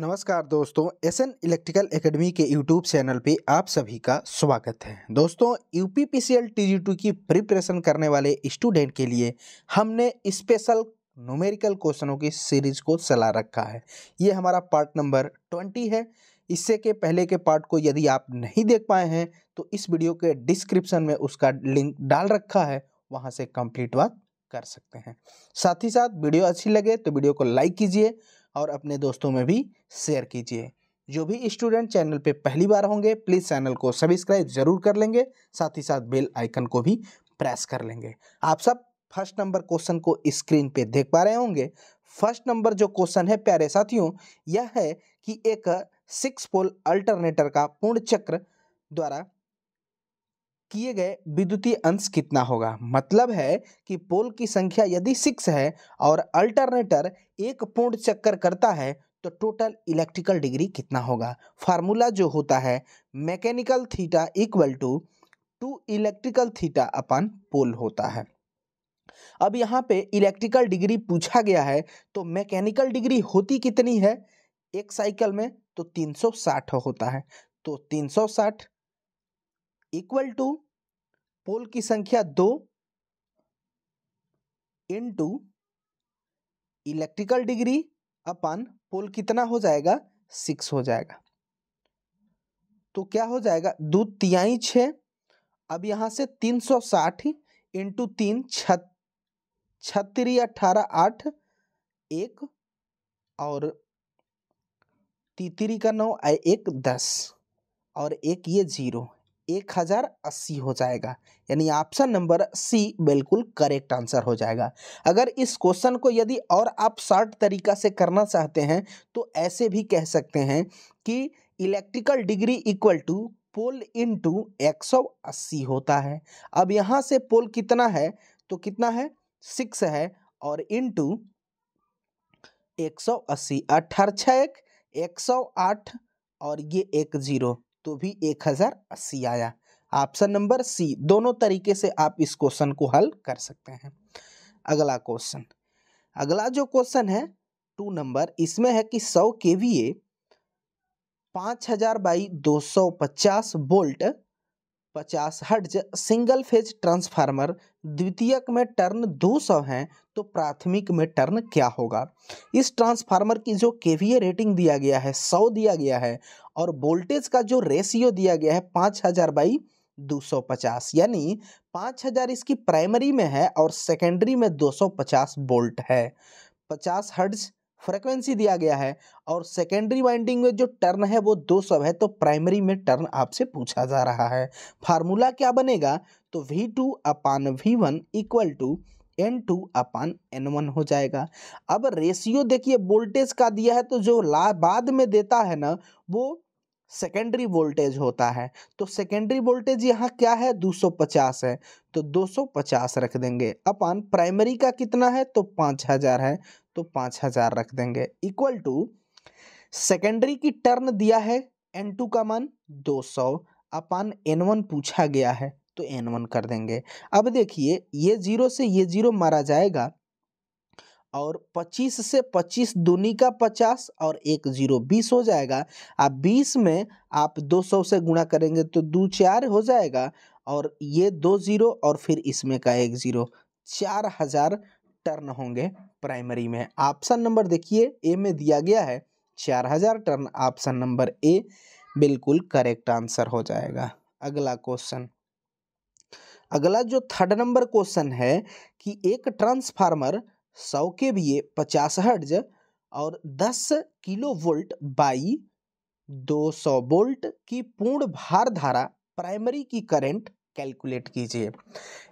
नमस्कार दोस्तों S N electrical academy के यूट्यूब चैनल पे आप सभी का स्वागत है दोस्तों U P P C L T G two की प्रिपरेशन करने वाले स्टूडेंट के लिए हमने स्पेशल न्यूमेरिकल क्वेश्चनों की सीरीज को चला रखा है ये हमारा पार्ट नंबर ट्वेंटी है इससे के पहले के पार्ट को यदि आप नहीं देख पाए हैं तो इस वीडियो के डिस्क्रिप्शन में उसका लिंक डाल रखा है वहाँ से कंप्लीट बात कर सकते हैं साथ ही साथ वीडियो अच्छी लगे तो वीडियो को लाइक कीजिए और अपने दोस्तों में भी शेयर कीजिए जो भी स्टूडेंट चैनल पे पहली बार होंगे प्लीज़ चैनल को सब्सक्राइब ज़रूर कर लेंगे साथ ही साथ बेल आइकन को भी प्रेस कर लेंगे आप सब फर्स्ट नंबर क्वेश्चन को स्क्रीन पे देख पा रहे होंगे फर्स्ट नंबर जो क्वेश्चन है प्यारे साथियों यह है कि एक सिक्स पोल अल्टरनेटर का पूर्ण चक्र द्वारा किए गए विद्युतीय अंश कितना होगा मतलब है कि पोल की संख्या यदि सिक्स है और अल्टरनेटर एक पूर्ण चक्कर करता है तो टोटल इलेक्ट्रिकल डिग्री कितना होगा फार्मूला जो होता है mechanical theta equal to two electrical theta upon pole होता है अब यहाँ पे इलेक्ट्रिकल डिग्री पूछा गया है तो मैकेनिकल डिग्री होती कितनी है एक साइकिल में तो 360 होता है तो 360 इक्वल टू पोल की संख्या दो into electrical degree upon pole कितना हो जाएगा सिक्स हो जाएगा तो क्या हो जाएगा दो तियाई छ अब यहां से तीन सौ साठ इंटू तीन छत्तीस अठारह आठ एक और तीतरी का नौ एक दस और एक ये जीरो एक हज़ार अस्सी हो जाएगा यानी ऑप्शन नंबर सी बिल्कुल करेक्ट आंसर हो जाएगा अगर इस क्वेश्चन को यदि और आप शॉर्ट तरीका से करना चाहते हैं तो ऐसे भी कह सकते हैं कि electrical degree equal to pole into एक सौ अस्सी होता है अब यहाँ से पोल कितना है तो कितना है सिक्स है और इन टू एक सौ अस्सी अट्ठारह छः एक सौ आठ और ये एक ज़ीरो तो भी एक हज़ार अस्सी आया ऑप्शन नंबर सी दोनों तरीके से आप इस क्वेश्चन को हल कर सकते हैं अगला क्वेश्चन अगला जो क्वेश्चन है टू नंबर इसमें है कि सौ के वी ए पाँच हजार बाई दो सौ पचास वोल्ट पचास हर्ट्ज सिंगल फेज ट्रांसफार्मर द्वितीयक में टर्न 200 हैं तो प्राथमिक में टर्न क्या होगा इस ट्रांसफार्मर की जो केवीए रेटिंग दिया गया है 100 दिया गया है और वोल्टेज का जो रेशियो दिया गया है पाँच हज़ार बाई दो सौ पचास यानी पाँच हज़ार इसकी प्राइमरी में है और सेकेंडरी में दो सौ पचास वोल्ट है पचास हर्ट्ज फ्रिक्वेंसी दिया गया है और सेकेंडरी वाइंडिंग में जो टर्न है वो दो सब है तो प्राइमरी में टर्न आपसे पूछा जा रहा है फार्मूला क्या बनेगा तो V two upon V one equal to N two upon N one हो जाएगा अब रेशियो देखिए वोल्टेज का दिया है तो जो ला बाद में देता है ना वो सेकेंडरी वोल्टेज होता है तो सेकेंडरी वोल्टेज यहाँ क्या है 250 है तो 250 रख देंगे अपान प्राइमरी का कितना है तो 5000 है तो पाँच हजार रख देंगे इक्वल टू सेकेंडरी की टर्न दिया है एन टू का मान दो सौ अपान एन वन पूछा गया है तो एन वन कर देंगे अब देखिए ये जीरो से ये जीरो मारा जाएगा और 25 से 25 दूनी का 50 और एक जीरो बीस हो जाएगा आप 20 में आप 200 से गुणा करेंगे तो दो चार हो जाएगा और ये दो जीरो और फिर इसमें का एक जीरो चार हजार टर्न होंगे प्राइमरी में ऑप्शन नंबर देखिए ए में दिया गया है चार हजार टर्न ऑप्शन नंबर ए बिल्कुल करेक्ट आंसर हो जाएगा अगला क्वेश्चन अगला जो थर्ड नंबर क्वेश्चन है कि एक ट्रांसफार्मर सौ के वी ए पचास हर्ज और दस किलो वोल्ट बाई दो सौ वोल्ट की पूर्ण भार धारा प्राइमरी की करंट कैलकुलेट कीजिए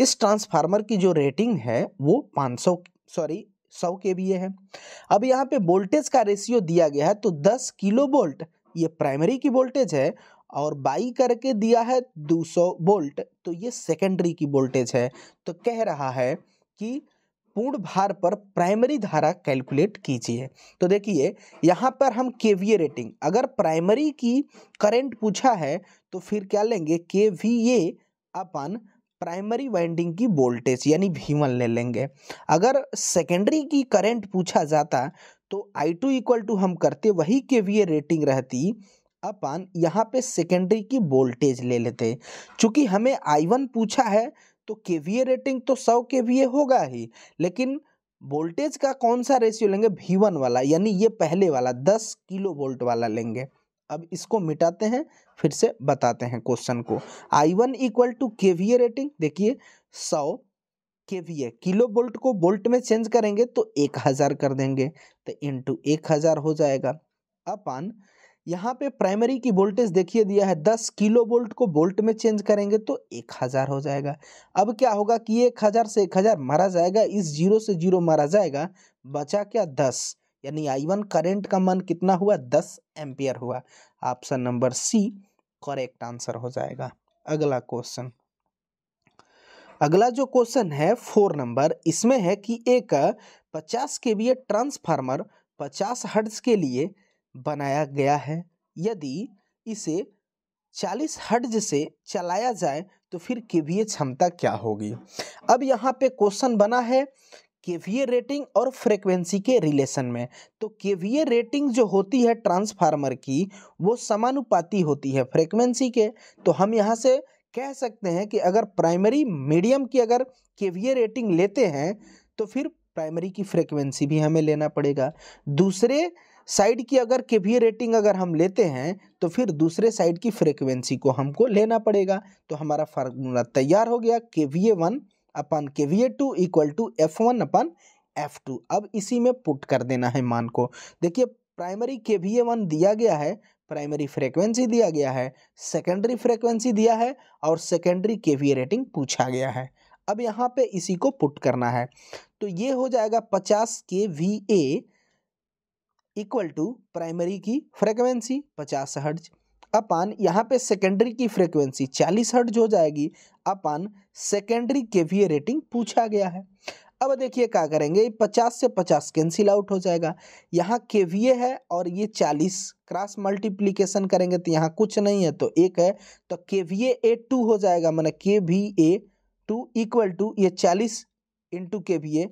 इस ट्रांसफार्मर की जो रेटिंग है वो 500 सॉरी 100 के वी है अब यहाँ पे वोल्टेज का रेशियो दिया गया है तो 10 किलो वोल्ट ये प्राइमरी की वोल्टेज है और बाई करके दिया है 200 वोल्ट तो ये सेकेंडरी की वोल्टेज है तो कह रहा है कि पूर्ण भार पर प्राइमरी धारा कैलकुलेट कीजिए तो देखिए यहाँ पर हम के रेटिंग अगर प्राइमरी की करंट पूछा है तो फिर क्या लेंगे के अपन प्राइमरी वाइंडिंग की वोल्टेज यानी V1 ले लेंगे अगर सेकेंडरी की करंट पूछा जाता तो I2 टू इक्वल टू हम करते वही के वी रेटिंग रहती अपन यहाँ पे सेकेंडरी की वोल्टेज ले लेते चूँकि हमें I1 पूछा है तो के वी रेटिंग तो सौ के वी होगा ही लेकिन वोल्टेज का कौन सा रेशियो लेंगे भीवन वाला यानी ये पहले वाला दस किलो वोल्ट वाला लेंगे अब इसको मिटाते हैं फिर से बताते हैं क्वेश्चन को I one equal to K we A rating देखिए सौ के वी ए किलो बोल्ट को बोल्ट में चेंज करेंगे तो एक हज़ार कर देंगे तो इंटू एक हज़ार हो जाएगा अपन यहाँ पे प्राइमरी की वोल्टेज देखिए दिया है दस किलो बोल्ट को बोल्ट में चेंज करेंगे तो एक हज़ार हो जाएगा अब क्या होगा कि एक हज़ार से एक हज़ार मारा जाएगा इस जीरो से जीरो मारा जाएगा बचा क्या दस यानी आई वन करेंट का मान कितना हुआ दस एम्पियर हुआ option number C correct answer हो जाएगा अगला क्वेश्चन अगला जो क्वेश्चन है फोर नंबर इसमें है कि एक पचास के वी ट्रांसफार्मर पचास हर्ट्ज के लिए बनाया गया है यदि इसे चालीस हर्ट्ज से चलाया जाए तो फिर के क्षमता क्या होगी अब यहाँ पे क्वेश्चन बना है केवीए रेटिंग और फ्रीक्वेंसी के रिलेशन में तो केवीए रेटिंग जो होती है ट्रांसफार्मर की वो समानुपाती होती है फ्रीक्वेंसी के तो हम यहाँ से कह सकते हैं कि अगर प्राइमरी मीडियम की अगर केवीए रेटिंग लेते हैं तो फिर प्राइमरी की फ्रीक्वेंसी भी हमें लेना पड़ेगा दूसरे साइड की अगर केवीए रेटिंग अगर हम लेते हैं तो फिर दूसरे साइड की फ्रीक्वेंसी को हमको लेना पड़ेगा तो हमारा फार्मूला तैयार हो गया KVA one upon K we A two equal to F one upon F two अब इसी में पुट कर देना है मान को देखिए प्राइमरी के वी ए वन दिया गया है प्राइमरी फ्रीक्वेंसी दिया गया है सेकेंडरी फ्रीक्वेंसी दिया है और सेकेंडरी के वी ए रेटिंग पूछा गया है अब यहाँ पे इसी को पुट करना है तो ये हो जाएगा पचास K we A equal to primary की फ्रीक्वेंसी पचास हर्ज अपान यहाँ पे सेकेंडरी की फ्रीक्वेंसी चालीस हर्ट हो जाएगी अपान सेकेंडरी के वी रेटिंग पूछा गया है अब देखिए क्या करेंगे पचास से पचास कैंसिल आउट हो जाएगा यहाँ के वी है और ये चालीस क्रॉस मल्टीप्लीकेशन करेंगे तो यहाँ कुछ नहीं है तो एक है तो के वी ए टू हो जाएगा मैंने K we A two equal to ये चालीस इंटू के वी ए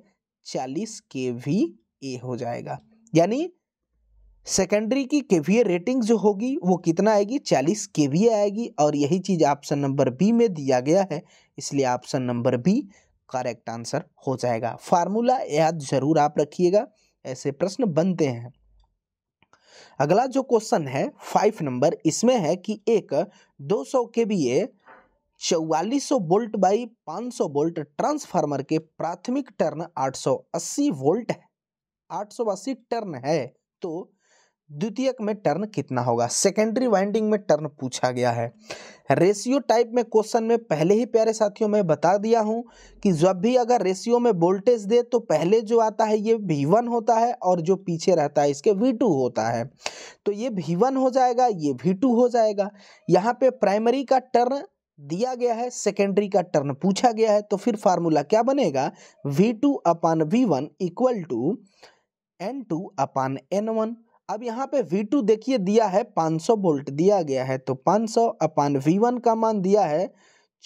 चालीस के वी ए हो जाएगा यानी सेकेंडरी की केवीए रेटिंग जो होगी वो कितना आएगी चालीस केवीए आएगी और यही चीज़ ऑप्शन नंबर बी में दिया गया है इसलिए option number B correct answer हो जाएगा फार्मूला याद जरूर आप रखिएगा ऐसे प्रश्न बनते हैं अगला जो क्वेश्चन है फाइव नंबर इसमें है कि एक 200 सौ के बी ए चौवालीस वोल्ट बाई 500 वोल्ट ट्रांसफार्मर के प्राथमिक टर्न 880 वोल्ट है 880 टर्न है तो द्वितीयक में टर्न कितना होगा सेकेंडरी वाइंडिंग में टर्न पूछा गया है रेशियो टाइप में क्वेश्चन में पहले ही प्यारे साथियों मैं बता दिया हूं कि जब भी अगर रेशियो में वोल्टेज दे तो पहले जो आता है ये वी वन होता है और जो पीछे रहता है इसके वी टू होता है तो ये वी वन हो जाएगा ये वी टू हो जाएगा यहाँ पे प्राइमरी का टर्न दिया गया है सेकेंडरी का टर्न पूछा गया है तो फिर फार्मूला क्या बनेगा V two upon V one equal to N two upon N one अब यहाँ पे V2 देखिए दिया है 500 वोल्ट दिया गया है तो 500 अपान वी का मान दिया है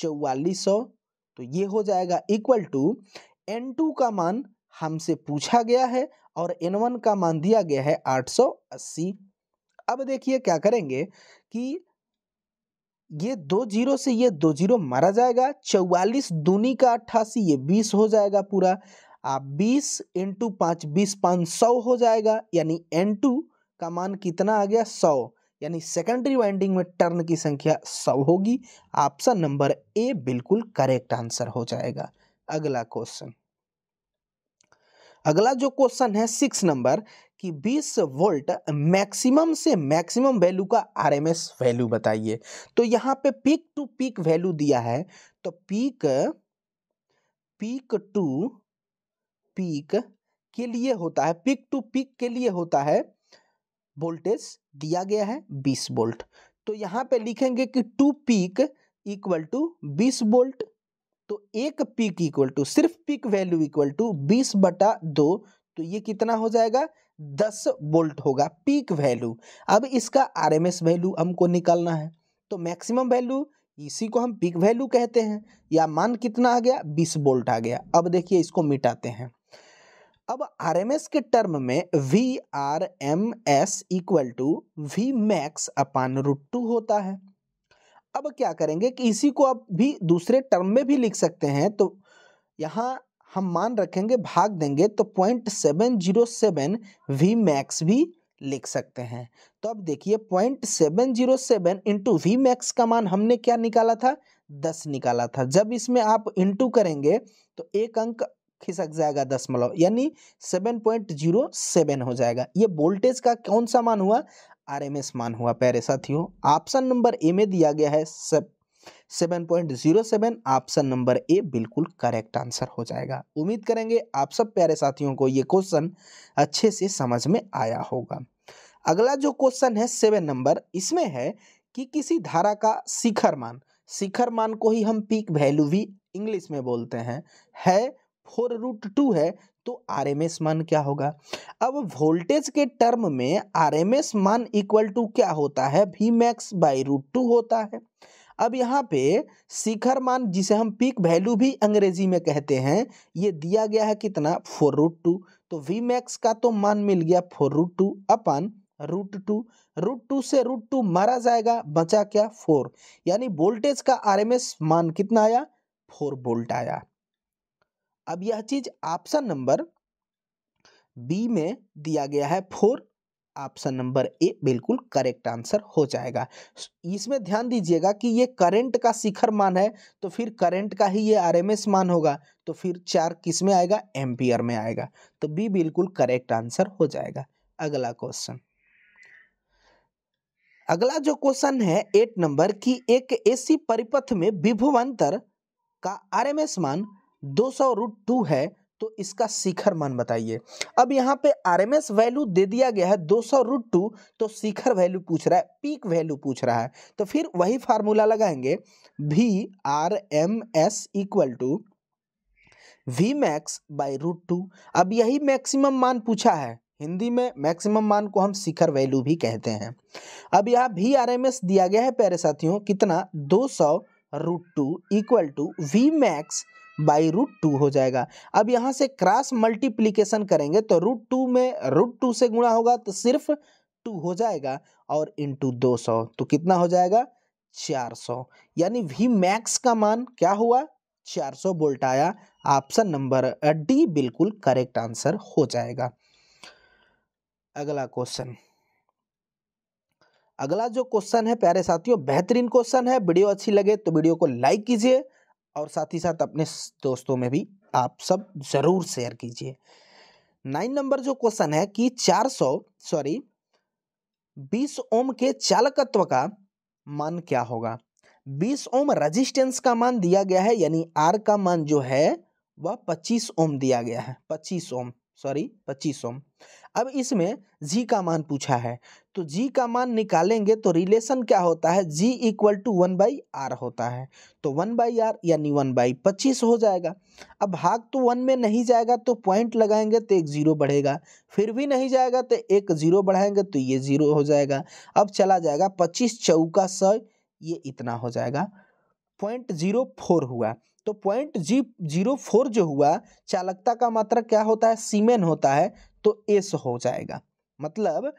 चौवालीस तो ये हो जाएगा इक्वल टू N2 का मान हमसे पूछा गया है और N1 का मान दिया गया है 880 अब देखिए क्या करेंगे कि ये दो जीरो से ये दो जीरो मारा जाएगा चौवालीस दूनी का अट्ठासी ये बीस हो जाएगा पूरा आप बीस इंटू पाँच बीस पाँच सौ हो जाएगा यानी एन टू का मान कितना आ गया सौ यानी सेकेंडरी वाइंडिंग में टर्न की संख्या सौ होगी ऑप्शन नंबर ए बिल्कुल करेक्ट आंसर हो जाएगा अगला क्वेश्चन अगला जो क्वेश्चन है सिक्स नंबर कि 20 वोल्ट मैक्सिमम से मैक्सिमम वैल्यू का आरएमएस वैल्यू बताइए तो यहाँ पे पीक टू पीक वैल्यू दिया है तो पीक पीक टू पीक के लिए होता है पीक टू पीक के लिए होता है वोल्टेज दिया गया है बीस वोल्ट तो यहाँ पे लिखेंगे कि टू पीक इक्वल टू बीस वोल्ट तो एक पीक इक्वल टू सिर्फ पीक वैल्यू इक्वल टू बीस बटा दो तो ये कितना हो जाएगा दस वोल्ट होगा पीक वैल्यू अब इसका एस वैल्यू हमको निकालना है तो मैक्सिमम वैल्यू इसी को हम पीक वैल्यू कहते हैं या मान कितना आ गया बीस वोल्ट आ गया अब देखिए इसको मिटाते हैं अब आरएमएस के टर्म में V R M S equal to V max upon root two होता है अब क्या करेंगे कि इसी को आप भी दूसरे टर्म में भी लिख सकते हैं तो यहाँ हम मान रखेंगे भाग देंगे तो point seven zero seven V max भी लिख सकते हैं तो अब देखिए point seven zero seven into V max का मान हमने क्या निकाला था दस निकाला था जब इसमें आप इंटू करेंगे तो एक अंक खिसक जाएगा दशमलव यानी सेवन पॉइंट जीरो सेवन हो जाएगा ये वोल्टेज का कौन सा मान हुआ आरएमएस मान हुआ प्यारे साथियों ऑप्शन नंबर ए में दिया गया है सब seven point zero seven option number A बिल्कुल करेक्ट आंसर हो जाएगा उम्मीद करेंगे आप सब प्यारे साथियों को ये क्वेश्चन अच्छे से समझ में आया होगा अगला जो क्वेश्चन है सेवन नंबर इसमें है कि किसी धारा का शिखर मान शिखर मान को ही हम पीक वैल्यू भी इंग्लिश में बोलते हैं है फोर रूट टू है तो आर एम एस मान क्या होगा अब वोल्टेज के टर्म में आर एम एस मान इक्वल टू क्या होता है V max by root two होता है अब यहाँ पे शिखर मान जिसे हम पीक वैल्यू भी अंग्रेजी में कहते हैं ये दिया गया है कितना फोर रूट टू तो वी मैक्स का तो मान मिल गया four root two upon root two root two से रूट टू मारा जाएगा बचा क्या फोर यानी वोल्टेज का एस मान कितना आया फोर वोल्ट आया अब यह चीज ऑप्शन नंबर बी में दिया गया है फोर ऑप्शन नंबर ए बिल्कुल करेक्ट आंसर हो जाएगा इसमें ध्यान दीजिएगा कि ये करंट का शिखर मान है तो फिर करंट का ही ये आरएमएस मान होगा तो फिर चार किस में आएगा एम्पियर में आएगा तो बी बिल्कुल करेक्ट आंसर हो जाएगा अगला क्वेश्चन अगला जो क्वेश्चन है एट नंबर कि एक एसी परिपथ में विभुवंतर का आरएमएस मान दो सौ रूट टू है तो इसका शिखर मान बताइए अब यहाँ पे आरएमएस वैल्यू दे दिया गया है दो सौ रूट टू तो शिखर वैल्यू पूछ रहा है पीक वैल्यू पूछ रहा है तो फिर वही फार्मूला लगाएंगे V R M S equal to V max by root two अब यही मैक्सिमम मान पूछा है हिंदी में मैक्सिमम मान को हम शिखर वैल्यू भी कहते हैं अब यहाँ वी आर एम एस दिया गया है प्यारे साथियों कितना दो सौ root two equal to V max by root two हो जाएगा अब यहाँ से क्रॉस मल्टीप्लीकेशन करेंगे तो रूट टू में रूट टू से गुणा होगा तो सिर्फ टू हो जाएगा और इंटू दो सौ तो कितना हो जाएगा चार सौ यानी वी मैक्स का मान क्या हुआ चार सौ बोल्ट आया ऑप्शन नंबर डी बिल्कुल करेक्ट आंसर हो जाएगा अगला क्वेश्चन अगला जो क्वेश्चन है प्यारे साथियों बेहतरीन क्वेश्चन है वीडियो अच्छी लगे तो वीडियो को लाइक कीजिए और साथ ही साथ अपने दोस्तों में भी आप सब ज़रूर शेयर कीजिए नाइन नंबर जो क्वेश्चन है कि 400 सॉरी 20 ओम के चालकत्व का मान क्या होगा 20 ओम रेजिस्टेंस का मान दिया गया है यानी आर का मान जो है वह 25 ओम दिया गया है 25 ओम सॉरी 25 ओम अब इसमें जी का मान पूछा है तो जी का मान निकालेंगे तो रिलेशन क्या होता है G equal to one by R होता है तो वन बाई आर यानी वन बाई पच्चीस हो जाएगा अब भाग तो वन में नहीं जाएगा तो पॉइंट लगाएंगे तो एक ज़ीरो बढ़ेगा फिर भी नहीं जाएगा तो एक ज़ीरो बढ़ाएंगे तो ये ज़ीरो हो जाएगा अब चला जाएगा पच्चीस चौका सौ ये इतना हो जाएगा पॉइंट ज़ीरो फोर हुआ तो पॉइंट जी जीरो फोर जो हुआ चालकता का मात्रक क्या होता है सीमेन होता है तो एस हो जाएगा मतलब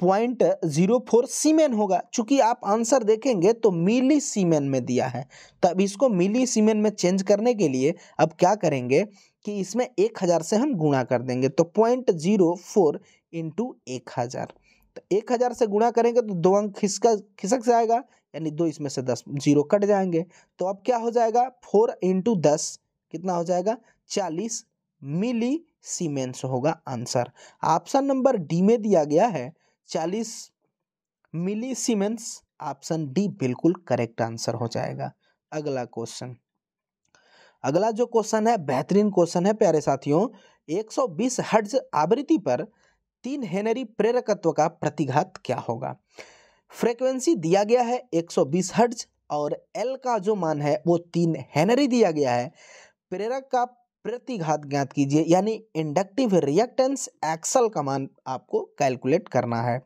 पॉइंट जीरो फोर सीमेन होगा चूंकि आप आंसर देखेंगे तो मिली सीमेन में दिया है तो अब इसको मिली सीमेन में चेंज करने के लिए अब क्या करेंगे कि इसमें एक हज़ार से हम गुणा कर देंगे तो पॉइंट जीरो फोर इंटू एक हज़ार तो एक हज़ार से गुणा करेंगे तो दो अंक खिसका खिसक जाएगा यानी दो इसमें से दस जीरो कट जाएंगे तो अब क्या हो जाएगा फोर इंटू दस कितना हो जाएगा चालीस मिली सीमेंस होगा आंसर ऑप्शन नंबर डी में दिया गया है चालीस मिली सीमेंस ऑप्शन डी बिल्कुल करेक्ट आंसर हो जाएगा अगला क्वेश्चन अगला जो क्वेश्चन है बेहतरीन क्वेश्चन है प्यारे साथियों 120 हर्ट्ज आवृत्ति पर तीन हेनरी प्रेरकत्व का प्रतिघात क्या होगा फ्रीक्वेंसी दिया गया है 120 हर्ट्ज और एल का जो मान है वो तीन हैनरी दिया गया है प्रेरक का प्रतिघात ज्ञात कीजिए यानी इंडक्टिव रिएक्टेंस एक्सल का मान आपको कैलकुलेट करना है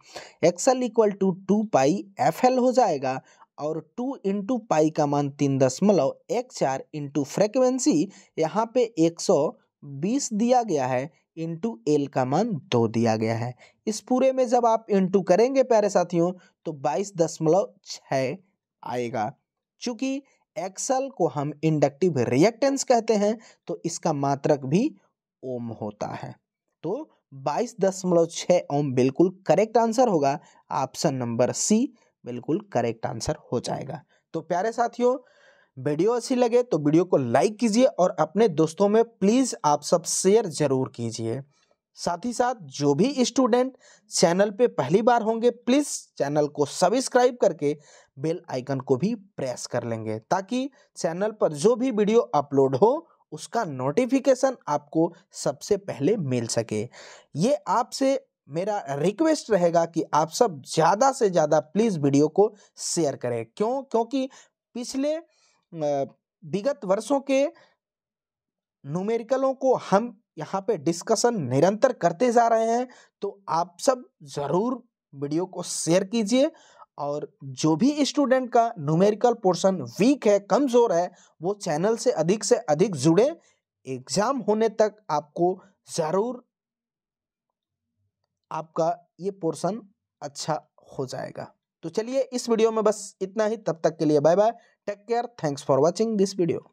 XL equal to two pi F L हो जाएगा और टू इंटू पाई का मान तीन दशमलव एक चार इंटू फ्रिक्वेंसी यहाँ पे एक सौ बीस दिया गया है इंटू एल का मान दो दिया गया है इस पूरे में जब आप इंटू करेंगे प्यारे साथियों तो बाईस दशमलव छ आएगा चूंकि एक्सल को हम इंडक्टिव रिएक्टेंस कहते हैं तो इसका मात्रक भी ओम होता है तो बाईस दशमलव छः ओम बिल्कुल करेक्ट आंसर होगा ऑप्शन नंबर सी बिल्कुल करेक्ट आंसर हो जाएगा तो प्यारे साथियों वीडियो अच्छी लगे तो वीडियो को लाइक कीजिए और अपने दोस्तों में प्लीज़ आप सब शेयर ज़रूर कीजिए साथ ही साथ जो भी स्टूडेंट चैनल पे पहली बार होंगे प्लीज़ चैनल को सब्सक्राइब करके बेल आइकन को भी प्रेस कर लेंगे ताकि चैनल पर जो भी वीडियो अपलोड हो उसका नोटिफिकेशन आपको सबसे पहले मिल सके ये आपसे मेरा रिक्वेस्ट रहेगा कि आप सब ज़्यादा से ज़्यादा प्लीज़ वीडियो को शेयर करें क्यों क्योंकि पिछले विगत वर्षों के न्यूमेरिकलों को हम यहाँ पे डिस्कशन निरंतर करते जा रहे हैं तो आप सब ज़रूर वीडियो को शेयर कीजिए और जो भी स्टूडेंट का न्यूमेरिकल पोर्शन वीक है कमज़ोर है वो चैनल से अधिक से अधिक जुड़े एग्ज़ाम होने तक आपको ज़रूर आपका ये पोर्शन अच्छा हो जाएगा तो चलिए इस वीडियो में बस इतना ही तब तक के लिए bye bye Take care. Thanks for watching this video.